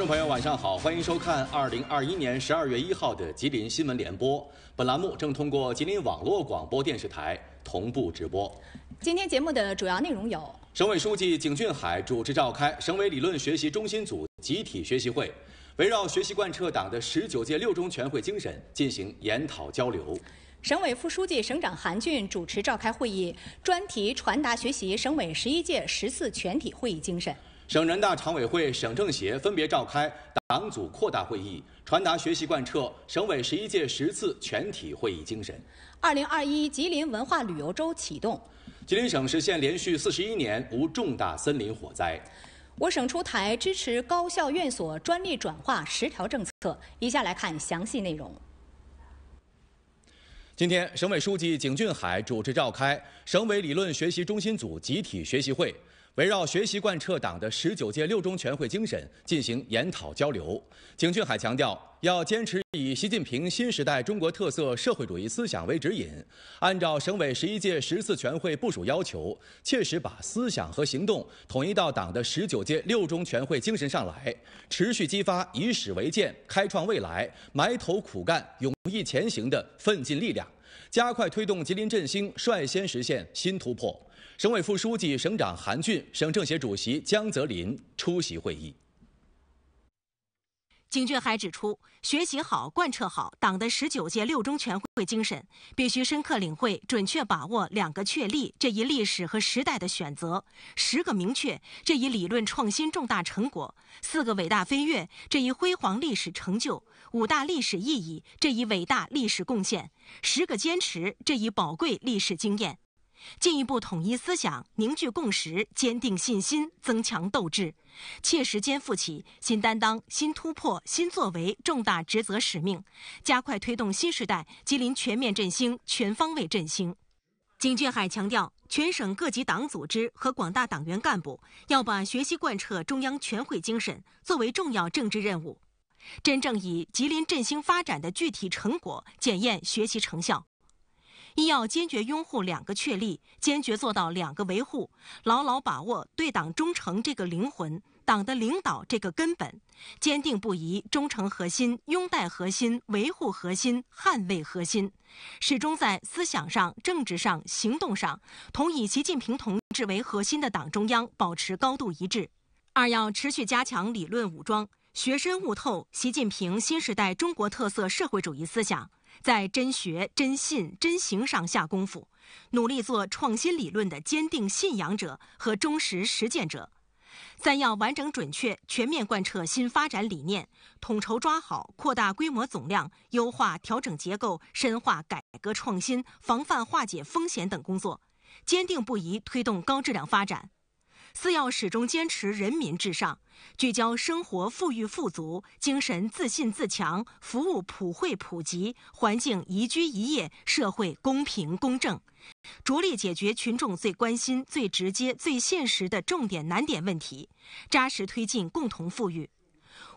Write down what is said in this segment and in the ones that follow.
观众朋友，晚上好，欢迎收看2021年12月1号的吉林新闻联播。本栏目正通过吉林网络广播电视台同步直播。今天节目的主要内容有：省委书记景俊海主持召开省委理论学习中心组集体学习会，围绕学习贯彻党的十九届六中全会精神进行研讨交流；省委副书记、省长韩俊主持召开会议，专题传达学习省委十一届十四全体会议精神。省人大常委会、省政协分别召开党组扩大会议，传达学习贯彻省委十一届十次全体会议精神。二零二一吉林文化旅游周启动，吉林省实现连续四十一年无重大森林火灾。我省出台支持高校院所专利转化十条政策，以下来看详细内容。今天，省委书记景俊海主持召开省委理论学习中心组集体学习会。围绕学习贯彻党的十九届六中全会精神进行研讨交流。景俊海强调，要坚持以习近平新时代中国特色社会主义思想为指引，按照省委十一届十次全会部署要求，切实把思想和行动统一到党的十九届六中全会精神上来，持续激发以史为鉴、开创未来、埋头苦干、勇毅前行的奋进力量。加快推动吉林振兴，率先实现新突破。省委副书记、省长韩俊，省政协主席江泽林出席会议。景俊海指出，学习好、贯彻好党的十九届六中全会精神，必须深刻领会、准确把握“两个确立”这一历史和时代的选择，“十个明确”这一理论创新重大成果，“四个伟大飞跃”这一辉煌历史成就，“五大历史意义”这一伟大历史贡献，“十个坚持”这一宝贵历史经验。进一步统一思想、凝聚共识、坚定信心、增强斗志，切实肩负起新担当、新突破、新作为重大职责使命，加快推动新时代吉林全面振兴、全方位振兴。景俊海强调，全省各级党组织和广大党员干部要把学习贯彻中央全会精神作为重要政治任务，真正以吉林振兴发展的具体成果检验学习成效。一要坚决拥护两个确立，坚决做到两个维护，牢牢把握对党忠诚这个灵魂，党的领导这个根本，坚定不移忠诚核心、拥戴核心、维护核心、捍卫核心，始终在思想上、政治上、行动上同以习近平同志为核心的党中央保持高度一致。二要持续加强理论武装，学深悟透习近平新时代中国特色社会主义思想。在真学、真信、真行上下功夫，努力做创新理论的坚定信仰者和忠实实践者。三要完整准确全面贯彻新发展理念，统筹抓好扩大规模总量、优化调整结构、深化改革创新、防范化解风险等工作，坚定不移推动高质量发展。四要始终坚持人民至上，聚焦生活富裕富足、精神自信自强、服务普惠普及、环境宜居宜业、社会公平公正，着力解决群众最关心、最直接、最现实的重点难点问题，扎实推进共同富裕。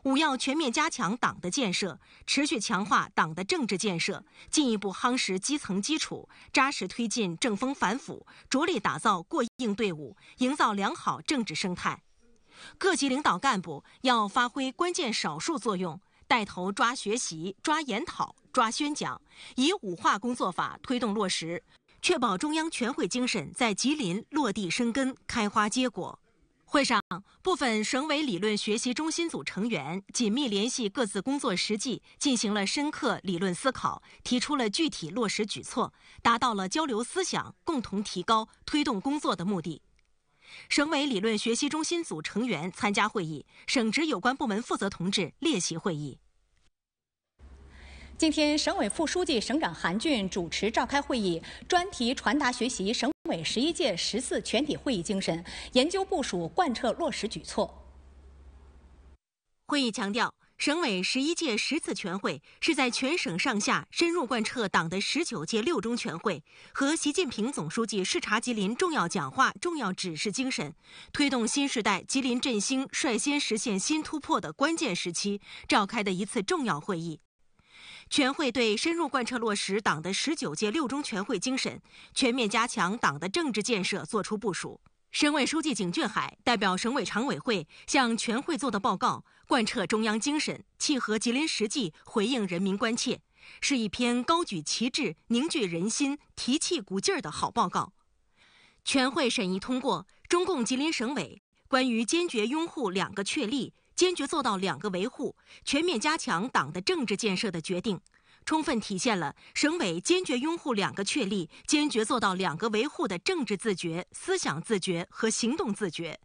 五要全面加强党的建设，持续强化党的政治建设，进一步夯实基层基础，扎实推进正风反腐，着力打造过硬队伍，营造良好政治生态。各级领导干部要发挥关键少数作用，带头抓学习、抓研讨、抓宣讲，以五化工作法推动落实，确保中央全会精神在吉林落地生根、开花结果。会上，部分省委理论学习中心组成员紧密联系各自工作实际，进行了深刻理论思考，提出了具体落实举措，达到了交流思想、共同提高、推动工作的目的。省委理论学习中心组成员参加会议，省直有关部门负责同志列席会议。今天，省委副书记、省长韩俊主持召开会议，专题传达学习省委十一届十四全体会议精神，研究部署贯彻落实举措。会议强调，省委十一届十次全会是在全省上下深入贯彻党的十九届六中全会和习近平总书记视察吉林重要讲话、重要指示精神，推动新时代吉林振兴率先实现新突破的关键时期召开的一次重要会议。全会对深入贯彻落实党的十九届六中全会精神，全面加强党的政治建设作出部署。省委书记景俊海代表省委常委会向全会做的报告，贯彻中央精神，契合吉林实际，回应人民关切，是一篇高举旗帜、凝聚人心、提气鼓劲儿的好报告。全会审议通过中共吉林省委关于坚决拥护两个确立。坚决做到两个维护，全面加强党的政治建设的决定，充分体现了省委坚决拥护两个确立、坚决做到两个维护的政治自觉、思想自觉和行动自觉。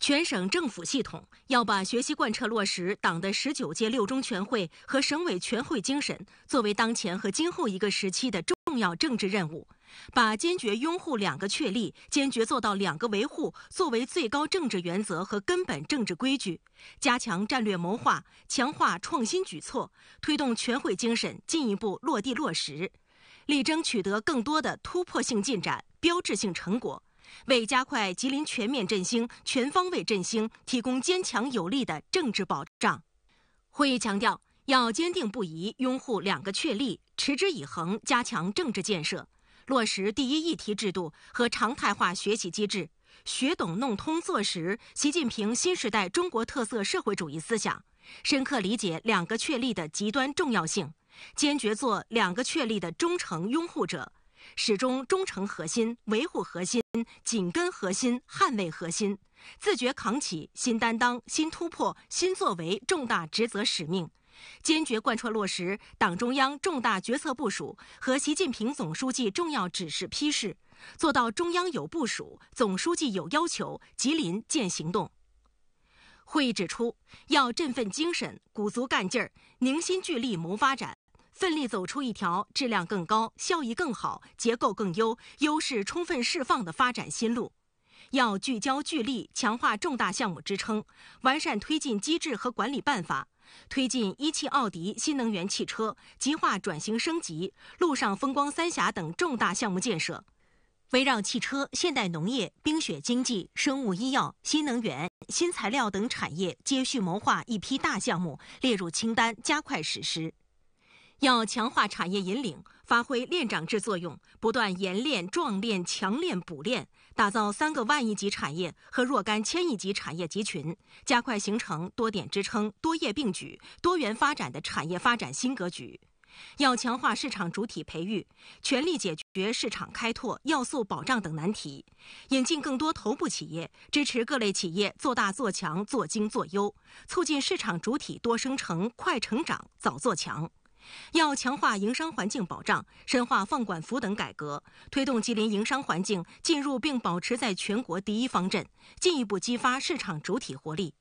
全省政府系统要把学习贯彻落实党的十九届六中全会和省委全会精神，作为当前和今后一个时期的重要政治任务。把坚决拥护两个确立、坚决做到两个维护作为最高政治原则和根本政治规矩，加强战略谋划，强化创新举措，推动全会精神进一步落地落实，力争取得更多的突破性进展、标志性成果，为加快吉林全面振兴、全方位振兴提供坚强有力的政治保障。会议强调，要坚定不移拥护两个确立，持之以恒加强政治建设。落实第一议题制度和常态化学习机制，学懂弄通做实习近平新时代中国特色社会主义思想，深刻理解“两个确立”的极端重要性，坚决做“两个确立”的忠诚拥护者，始终忠诚核心、维护核心、紧跟核心、捍卫核心，自觉扛起新担当、新突破、新作为重大职责使命。坚决贯彻落实党中央重大决策部署和习近平总书记重要指示批示，做到中央有部署，总书记有要求，吉林见行动。会议指出，要振奋精神、鼓足干劲儿，凝心聚力谋发展，奋力走出一条质量更高、效益更好、结构更优、优势充分释放的发展新路。要聚焦聚力，强化重大项目支撑，完善推进机制和管理办法。推进一汽奥迪新能源汽车、极化转型升级、路上风光三峡等重大项目建设，围绕汽车、现代农业、冰雪经济、生物医药、新能源、新材料等产业，接续谋划一批大项目，列入清单，加快实施。要强化产业引领，发挥链长制作用，不断延链、壮链、强链、补链，打造三个万亿级产业和若干千亿级产业集群，加快形成多点支撑、多业并举、多元发展的产业发展新格局。要强化市场主体培育，全力解决市场开拓、要素保障等难题，引进更多头部企业，支持各类企业做大做强、做精做优，促进市场主体多生成、快成长、早做强。要强化营商环境保障，深化放管服等改革，推动吉林营商环境进入并保持在全国第一方阵，进一步激发市场主体活力。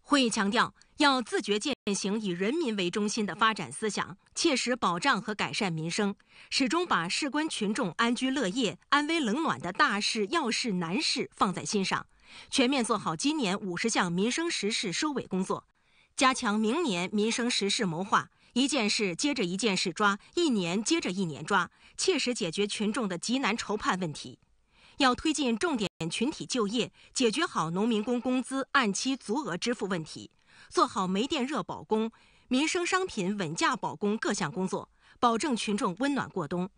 会议强调，要自觉践行以人民为中心的发展思想，切实保障和改善民生，始终把事关群众安居乐业、安危冷暖的大事、要事、难事放在心上，全面做好今年五十项民生实事收尾工作，加强明年民生实事谋划。一件事接着一件事抓，一年接着一年抓，切实解决群众的急难愁盼问题。要推进重点群体就业，解决好农民工工资按期足额支付问题，做好煤电热保供、民生商品稳价保供各项工作，保证群众温暖过冬。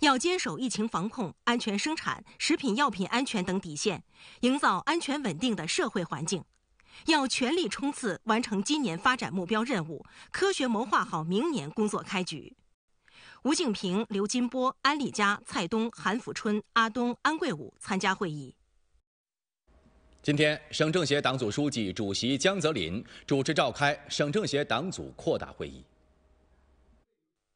要坚守疫情防控、安全生产、食品药品安全等底线，营造安全稳定的社会环境。要全力冲刺，完成今年发展目标任务，科学谋划好明年工作开局。吴敬平、刘金波、安利佳、蔡东、韩福春、阿东、安贵武参加会议。今天，省政协党组书记、主席江泽林主持召开省政协党组扩大会议。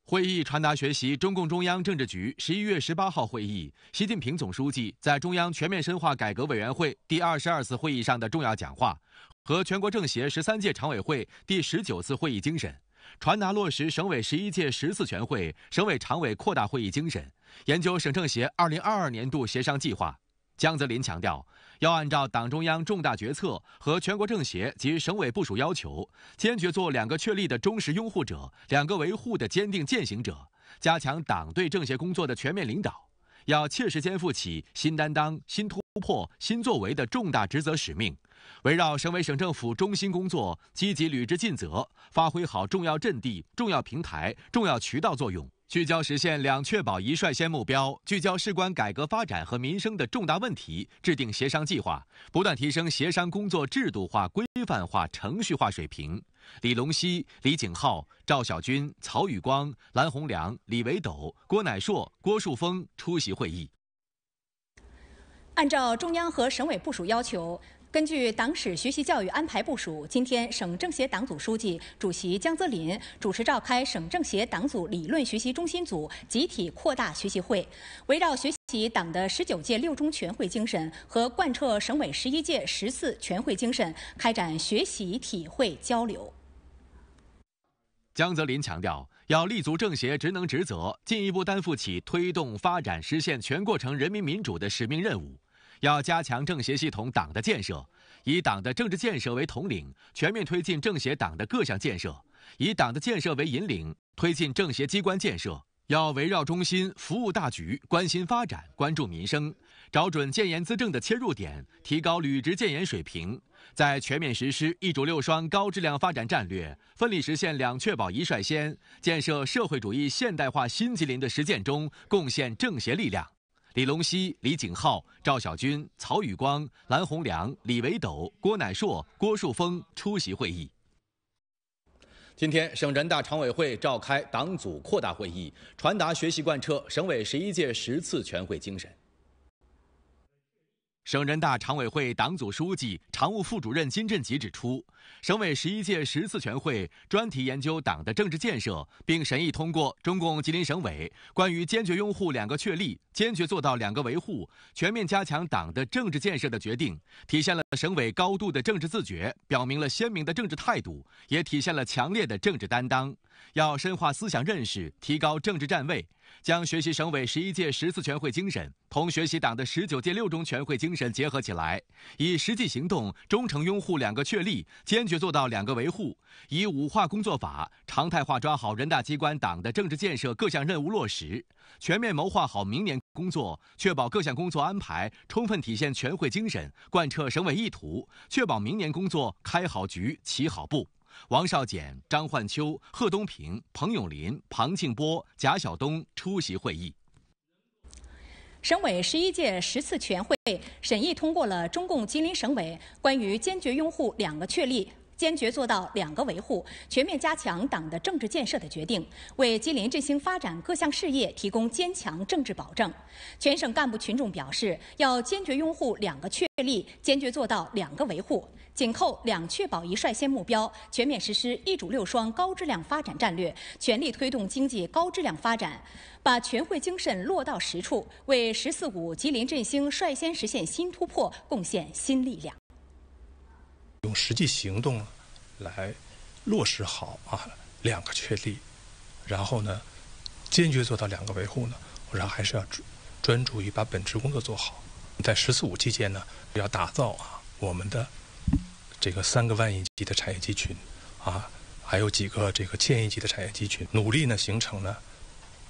会议传达学习中共中央政治局十一月十八号会议、习近平总书记在中央全面深化改革委员会第二十二次会议上的重要讲话。和全国政协十三届常委会第十九次会议精神，传达落实省委十一届十次全会、省委常委扩大会议精神，研究省政协二零二二年度协商计划。江泽林强调，要按照党中央重大决策和全国政协及省委部署要求，坚决做“两个确立”的忠实拥护者、“两个维护”的坚定践行者，加强党对政协工作的全面领导，要切实肩负起新担当、新。突破新作为的重大职责使命，围绕省委省政府中心工作，积极履职尽责，发挥好重要阵地、重要平台、重要渠道作用，聚焦实现“两确保一率先”目标，聚焦事关改革发展和民生的重大问题，制定协商计划，不断提升协商工作制度化、规范化、程序化水平。李龙溪、李景浩、赵小军、曹宇光、蓝洪良、李维斗、郭乃硕、郭树峰出席会议。按照中央和省委部署要求，根据党史学习教育安排部署，今天省政协党组书记、主席江泽林主持召开省政协党组理论学习中心组集体扩大学习会，围绕学习党的十九届六中全会精神和贯彻省委十一届十四全会精神，开展学习体会交流。江泽林强调。要立足政协职能职责，进一步担负起推动发展、实现全过程人民民主的使命任务。要加强政协系统党的建设，以党的政治建设为统领，全面推进政协党的各项建设；以党的建设为引领，推进政协机关建设。要围绕中心、服务大局，关心发展、关注民生，找准建言资政的切入点，提高履职建言水平。在全面实施“一主六双”高质量发展战略，奋力实现“两确保一率先”，建设社会主义现代化新吉林的实践中，贡献政协力量。李龙溪、李景浩、赵小军、曹宇光、蓝洪良、李维斗、郭乃硕、郭树峰出席会议。今天，省人大常委会召开党组扩大会议，传达学习贯彻省委十一届十次全会精神。省人大常委会党组书记、常务副主任金振吉指出，省委十一届十次全会专题研究党的政治建设，并审议通过中共吉林省委关于坚决拥护“两个确立”、坚决做到“两个维护”，全面加强党的政治建设的决定，体现了省委高度的政治自觉，表明了鲜明的政治态度，也体现了强烈的政治担当。要深化思想认识，提高政治站位。将学习省委十一届十四全会精神同学习党的十九届六中全会精神结合起来，以实际行动忠诚拥护“两个确立”，坚决做到“两个维护”，以五化工作法常态化抓好人大机关党的政治建设各项任务落实，全面谋划好明年工作，确保各项工作安排充分体现全会精神，贯彻省委意图，确保明年工作开好局、起好步。王少简、张焕秋、贺东平、彭永林、庞庆波、贾晓东出席会议。省委十一届十次全会审议通过了中共吉林省委关于坚决拥护两个确立。坚决做到两个维护，全面加强党的政治建设的决定，为吉林振兴发展各项事业提供坚强政治保证。全省干部群众表示，要坚决拥护两个确立，坚决做到两个维护，紧扣两确保一率先目标，全面实施一主六双高质量发展战略，全力推动经济高质量发展，把全会精神落到实处，为“十四五”吉林振兴率先实现新突破贡献新力量。用实际行动来落实好啊两个确立，然后呢，坚决做到两个维护呢，然后还是要专注于把本职工作做好。在“十四五”期间呢，要打造啊我们的这个三个万亿级的产业集群啊，还有几个这个千亿级的产业集群，努力呢形成呢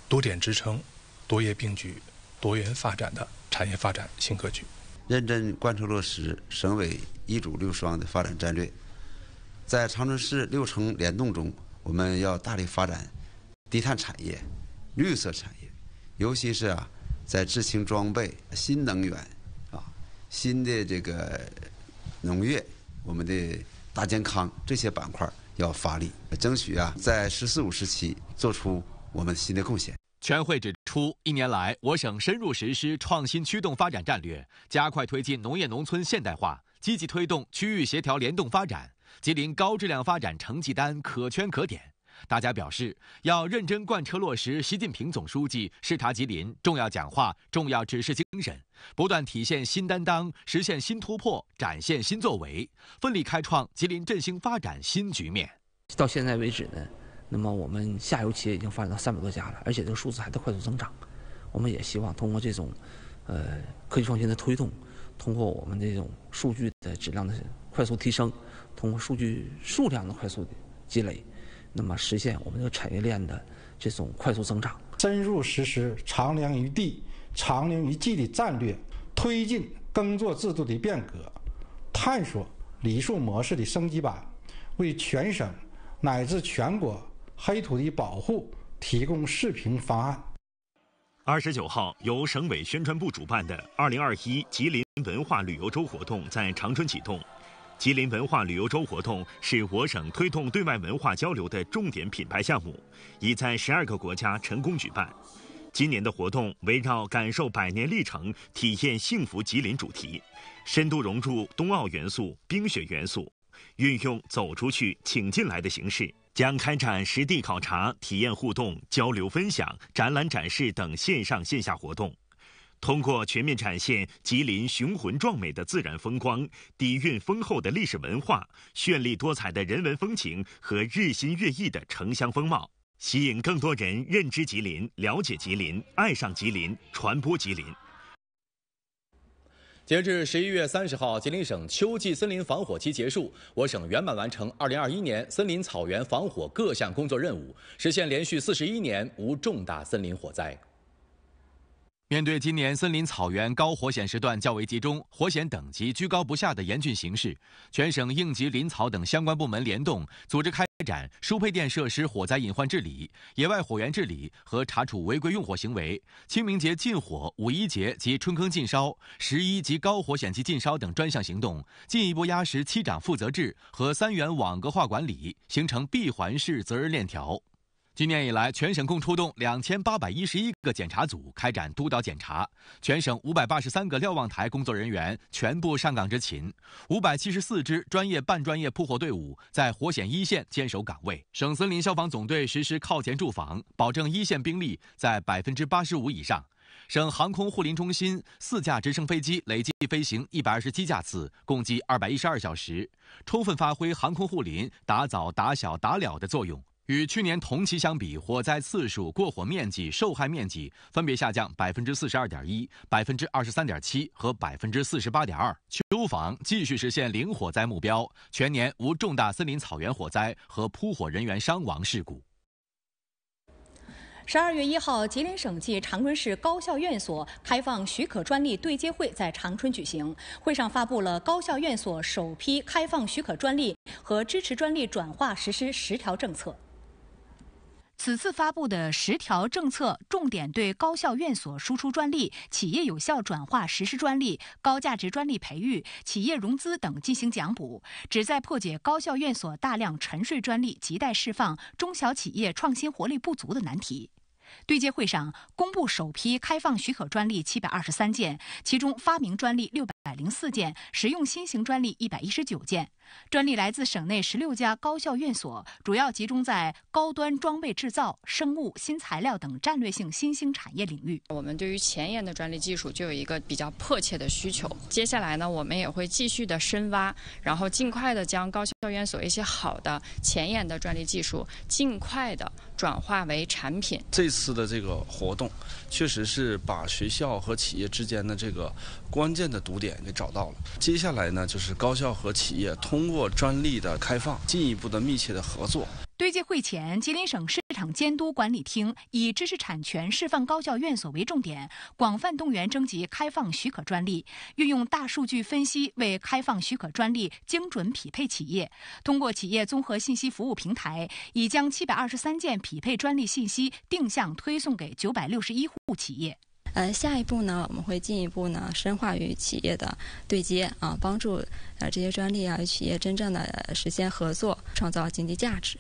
多点支撑、多业并举、多元发展的产业发展新格局。认真贯彻落实省委“一主六双”的发展战略，在长春市六城联动中，我们要大力发展低碳产业、绿色产业，尤其是啊，在制氢装备、新能源啊、新的这个农业、我们的大健康这些板块要发力，争取啊，在“十四五”时期做出我们新的贡献。全会指。初一年来，我省深入实施创新驱动发展战略，加快推进农业农村现代化，积极推动区域协调联动发展，吉林高质量发展成绩单可圈可点。大家表示，要认真贯彻落实习近平总书记视察吉林重要讲话、重要指示精神，不断体现新担当，实现新突破，展现新作为，奋力开创吉林振兴发展新局面。到现在为止呢？那么，我们下游企业已经发展到三百多家了，而且这个数字还在快速增长。我们也希望通过这种呃科技创新的推动，通过我们这种数据的质量的快速提升，通过数据数量的快速积累，那么实现我们这个产业链的这种快速增长。深入实施长粮于地、长粮于技的战略，推进耕作制度的变革，探索梨树模式的升级版，为全省乃至全国。黑土地保护提供视频方案。二十九号，由省委宣传部主办的“二零二一吉林文化旅游周”活动在长春启动。吉林文化旅游周活动是我省推动对外文化交流的重点品牌项目，已在十二个国家成功举办。今年的活动围绕“感受百年历程，体验幸福吉林”主题，深度融入冬奥元素、冰雪元素，运用“走出去，请进来的”形式。将开展实地考察、体验互动、交流分享、展览展示等线上线下活动，通过全面展现吉林雄浑壮美的自然风光、底蕴丰厚的历史文化、绚丽多彩的人文风情和日新月异的城乡风貌，吸引更多人认知吉林、了解吉林、爱上吉林、传播吉林。截至十一月三十号，吉林省秋季森林防火期结束，我省圆满完成二零二一年森林草原防火各项工作任务，实现连续四十一年无重大森林火灾。面对今年森林草原高火险时段较为集中、火险等级居高不下的严峻形势，全省应急、林草等相关部门联动，组织开展输配电设施火灾隐患治理、野外火源治理和查处违规用火行为，清明节禁火、五一节及春耕禁烧、十一及高火险期禁烧等专项行动，进一步压实七长负责制和三元网格化管理，形成闭环式责任链条。今年以来，全省共出动两千八百一十一个检查组开展督导检查，全省五百八十三个瞭望台工作人员全部上岗执勤，五百七十四支专业半专业扑火队伍在火险一线坚守岗位。省森林消防总队实施靠前驻防，保证一线兵力在百分之八十五以上。省航空护林中心四架直升飞机累计飞行一百二十七架次，共计二百一十二小时，充分发挥航空护林打早打小打了的作用。与去年同期相比，火灾次数、过火面积、受害面积分别下降百分之四十二点一、百分之二十三点七和百分之四十八点二。秋防继续实现零火灾目标，全年无重大森林草原火灾和扑火人员伤亡事故。十二月一号，吉林省际长春市高校院所开放许可专利对接会在长春举行，会上发布了高校院所首批开放许可专利和支持专利转化实施十条政策。此次发布的十条政策，重点对高校院所输出专利、企业有效转化实施专利、高价值专利培育、企业融资等进行奖补，旨在破解高校院所大量沉睡专利亟待释放、中小企业创新活力不足的难题。对接会上公布首批开放许可专利七百二十三件，其中发明专利六百。百零四件实用新型专利，一百一十九件专利来自省内十六家高校院所，主要集中在高端装备制造、生物、新材料等战略性新兴产业领域。我们对于前沿的专利技术就有一个比较迫切的需求。接下来呢，我们也会继续的深挖，然后尽快的将高校院所一些好的、前沿的专利技术，尽快的转化为产品。这次的这个活动，确实是把学校和企业之间的这个。关键的堵点给找到了，接下来呢，就是高校和企业通过专利的开放，进一步的密切的合作。对接会前，吉林省市场监督管理厅以知识产权示范高校院所为重点，广泛动员征集开放许可专利，运用大数据分析为开放许可专利精准匹配企业。通过企业综合信息服务平台，已将七百二十三件匹配专利信息定向推送给九百六十一户企业。呃，下一步呢，我们会进一步呢，深化与企业的对接啊，帮助呃这些专利啊，与企业真正的实现合作，创造经济价值。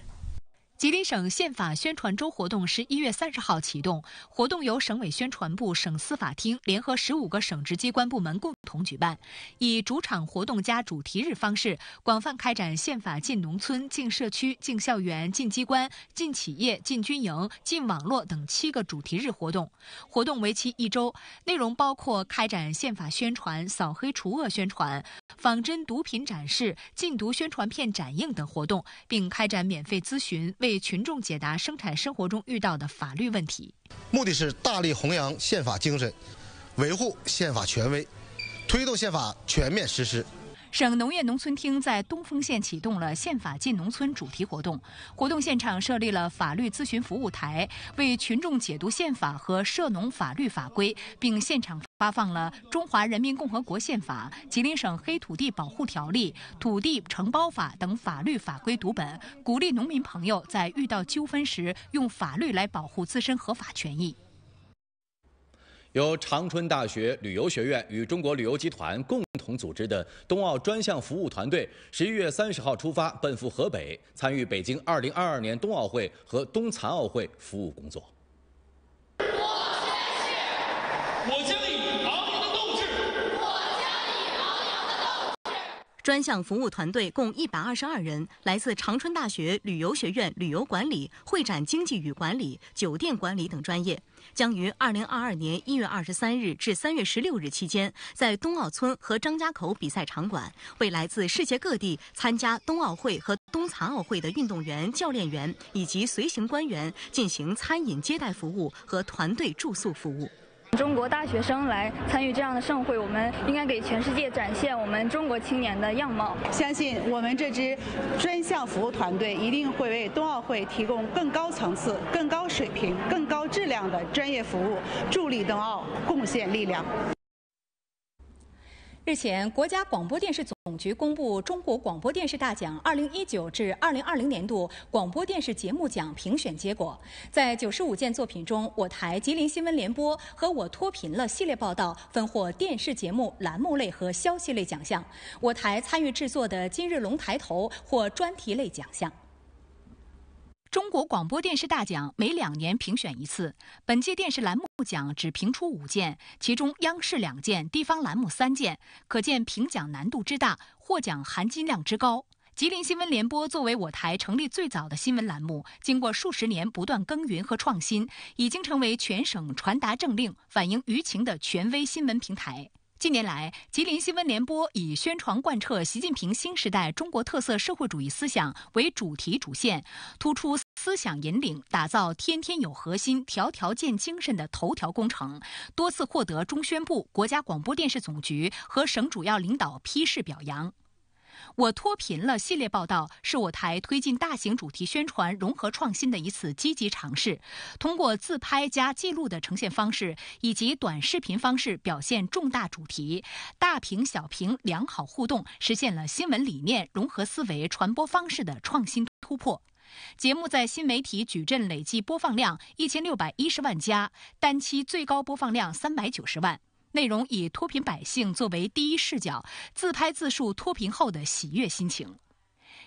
吉林省宪法宣传周活动十一月三十号启动，活动由省委宣传部、省司法厅联合十五个省直机关部门共同举办，以主场活动加主题日方式，广泛开展宪法进农村、进社区、进校园、进机关、进企业、进军营、进网络等七个主题日活动。活动为期一周，内容包括开展宪法宣传、扫黑除恶宣传、仿真毒品展示、禁毒宣传片展映等活动，并开展免费咨询为。为群众解答生产生活中遇到的法律问题，目的是大力弘扬宪法精神，维护宪法权威，推动宪法全面实施。省农业农村厅在东丰县启动了“宪法进农村”主题活动，活动现场设立了法律咨询服务台，为群众解读宪法和涉农法律法规，并现场发放了《中华人民共和国宪法》《吉林省黑土地保护条例》《土地承包法》等法律法规读本，鼓励农民朋友在遇到纠纷时用法律来保护自身合法权益。由长春大学旅游学院与中国旅游集团共同组织的冬奥专项服务团队，十一月三十号出发，奔赴河北，参与北京二零二二年冬奥会和冬残奥会服务工作。我宣誓，我将以。专项服务团队共一百二十二人，来自长春大学旅游学院旅游管理、会展经济与管理、酒店管理等专业，将于二零二二年一月二十三日至三月十六日期间，在冬奥村和张家口比赛场馆，为来自世界各地参加冬奥会和冬残奥会的运动员、教练员以及随行官员进行餐饮接待服务和团队住宿服务。中国大学生来参与这样的盛会，我们应该给全世界展现我们中国青年的样貌。相信我们这支专项服务团队一定会为冬奥会提供更高层次、更高水平、更高质量的专业服务，助力冬奥，贡献力量。日前，国家广播电视总局公布中国广播电视大奖二零一九至二零二零年度广播电视节目奖评选结果。在九十五件作品中，我台《吉林新闻联播》和《我脱贫了》系列报道分获电视节目栏目类和消息类奖项；我台参与制作的《今日龙抬头》获专题类奖项。中国广播电视大奖每两年评选一次，本届电视栏目奖只评出五件，其中央视两件，地方栏目三件。可见评奖难度之大，获奖含金量之高。吉林新闻联播作为我台成立最早的新闻栏目，经过数十年不断耕耘和创新，已经成为全省传达政令、反映舆情的权威新闻平台。近年来，吉林新闻联播以宣传贯彻习近平新时代中国特色社会主义思想为主题主线，突出思想引领，打造天天有核心、条条见精神的头条工程，多次获得中宣部、国家广播电视总局和省主要领导批示表扬。我脱贫了系列报道是我台推进大型主题宣传融合创新的一次积极尝试，通过自拍加记录的呈现方式以及短视频方式表现重大主题，大屏小屏良好互动，实现了新闻理念、融合思维、传播方式的创新突破。节目在新媒体矩阵累计播放量一千六百一十万加，单期最高播放量三百九十万。内容以脱贫百姓作为第一视角，自拍自述脱贫后的喜悦心情。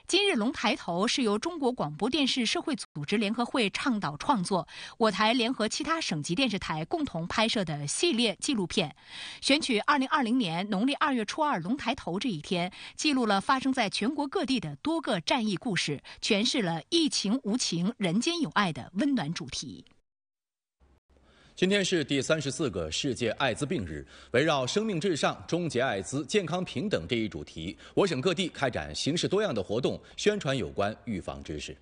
今日龙抬头是由中国广播电视社会组织联合会倡导创作，我台联合其他省级电视台共同拍摄的系列纪录片。选取2020年农历二月初二龙抬头这一天，记录了发生在全国各地的多个战役故事，诠释了“疫情无情，人间有爱”的温暖主题。今天是第三十四个世界艾滋病日，围绕“生命至上，终结艾滋，健康平等”这一主题，我省各地开展形式多样的活动，宣传有关预防知识。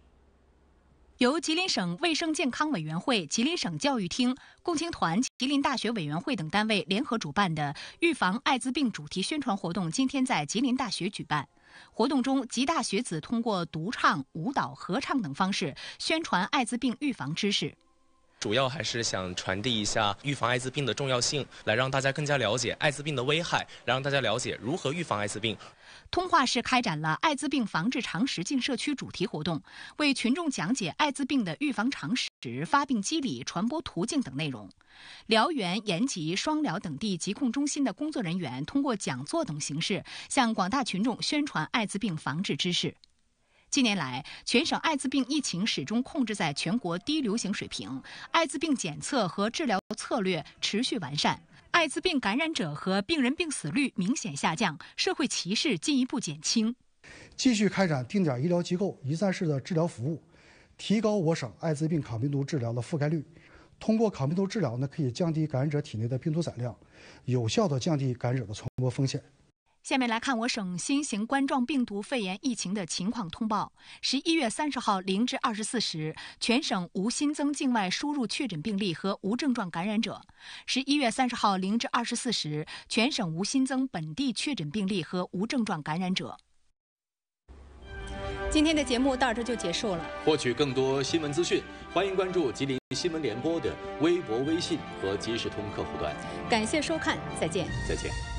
由吉林省卫生健康委员会、吉林省教育厅、共青团吉林大学委员会等单位联合主办的预防艾滋病主题宣传活动，今天在吉林大学举办。活动中，吉大学子通过独唱、舞蹈、合唱等方式，宣传艾滋病预防知识。主要还是想传递一下预防艾滋病的重要性，来让大家更加了解艾滋病的危害，来让大家了解如何预防艾滋病。通化市开展了艾滋病防治常识进社区主题活动，为群众讲解艾滋病的预防常识、发病机理、传播途径等内容。辽源、延吉、双辽等地疾控中心的工作人员通过讲座等形式，向广大群众宣传艾滋病防治知识。近年来，全省艾滋病疫情始终控制在全国低流行水平，艾滋病检测和治疗策略持续完善，艾滋病感染者和病人病死率明显下降，社会歧视进一步减轻。继续开展定点医疗机构一站式的治疗服务，提高我省艾滋病抗病毒治疗的覆盖率。通过抗病毒治疗呢，可以降低感染者体内的病毒载量，有效的降低感染者的传播风险。下面来看我省新型冠状病毒肺炎疫情的情况通报。十一月三十号零至二十四时，全省无新增境外输入确诊病例和无症状感染者。十一月三十号零至二十四时，全省无新增本地确诊病例和无症状感染者。今天的节目到这就结束了。获取更多新闻资讯，欢迎关注吉林新闻联播的微博、微信和即时通客户端。感谢收看，再见。再见。